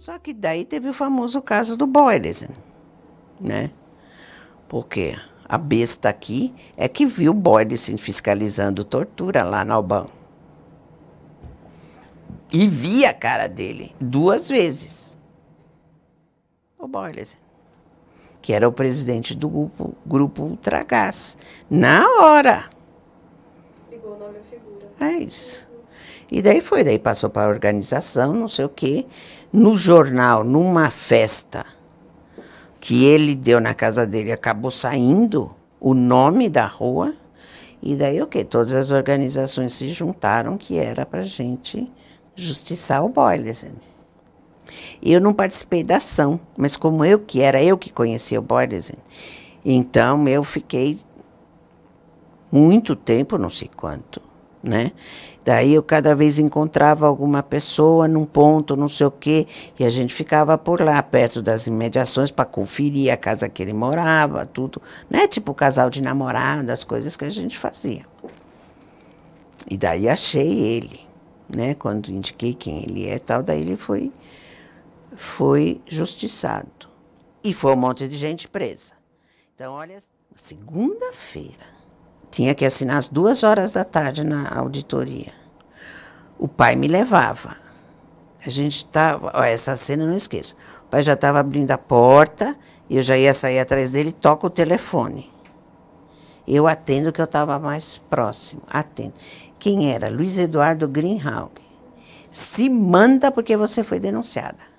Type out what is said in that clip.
Só que daí teve o famoso caso do Boyles, né? Porque a besta aqui é que viu Boyles fiscalizando tortura lá na Alban. E vi a cara dele duas vezes. O Boyles, que era o presidente do grupo, grupo Ultragás. Na hora! Ligou o nome à figura. É isso. E daí foi, daí passou para a organização, não sei o quê. No jornal, numa festa que ele deu na casa dele, acabou saindo o nome da rua. E daí o okay, que? Todas as organizações se juntaram que era para gente justiçar o Boyle. Assim. Eu não participei da ação, mas como eu que era eu que conhecia o Boyle, assim, então eu fiquei muito tempo, não sei quanto, né? Daí eu cada vez encontrava alguma pessoa num ponto, não sei o quê, e a gente ficava por lá, perto das imediações, para conferir a casa que ele morava, tudo, né? Tipo casal de namorado, as coisas que a gente fazia. E daí achei ele, né? Quando indiquei quem ele é, tal, daí ele foi foi justiçado. E foi um monte de gente presa. Então, olha, segunda-feira tinha que assinar às duas horas da tarde na auditoria. O pai me levava. A gente estava. Essa cena eu não esqueço. O pai já estava abrindo a porta, eu já ia sair atrás dele, toca o telefone. Eu atendo que eu estava mais próximo. Atendo. Quem era? Luiz Eduardo Greenhalgh. Se manda porque você foi denunciada.